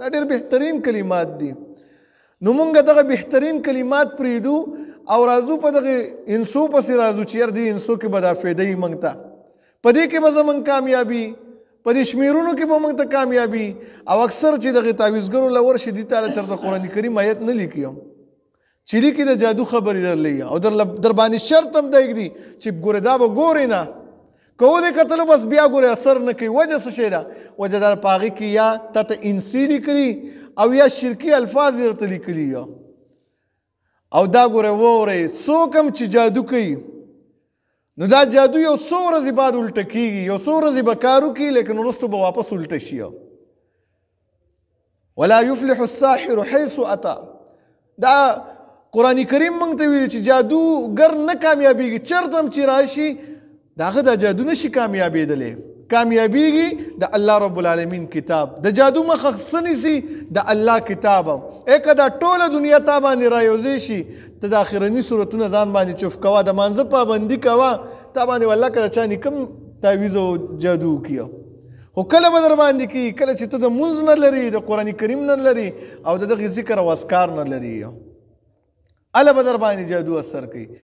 دا ډېر بهترین کلمات دي نو مونږ دغه بهترین کلمات پریدو او رازو په دغه انسو پسې رازو چې یار دی انسو کې به دا فایده یې مونږ ته په دې کې به زمونږ کامیابي په دې شمیرونو کې به مونږ ته کامیابي او اکثر چې دغه تعویزګرو لور شي دي تعالی چرته قران کریم آیت نه لیکي چې لیکي د جادو خبرې درلې او در در باندې شرط هم دی چې ګوره دا به ګورې نه کوو دې کتل بس بیا ګوره اثر نه کوي وجه څه شی ده وجه دا په هغې کې یا تا ته انسي لیکلي او یا شرکي الفاظ یې درته لیکلي یا او دا ګوره وورئ څوک هم چې جادو کوي نو دا جادو یو څو ورځې بعد الټه کیږي یو څو ورځې به کار وکړي لیکن وروسته به واپس الټه شي ولا یفلح الساحر حیث اتا دا قران کریم موږ ته ویل چې جادوګر نه کامیابیږي چرته هم چې راشي داغه د جادو نشي کامیابېدلې کامیابیږي د الله رب العالمین کتاب د جادو مخ خصنی سي د الله کتاب اګه دا ټوله دنیا تا باندې رايوزي شي ته د اخرنی صورتونه ځان باندې چوف کوا د منځ پابندي کوا تا باندې والله کړه چا نکم تعویز او جادو کیو خو کله به در باندې کی کله چې ته د منځ نه لري د قران کریم نه لري او د دغه ذکر او اسکار نه لري الله به در باندې جادو اثر کوي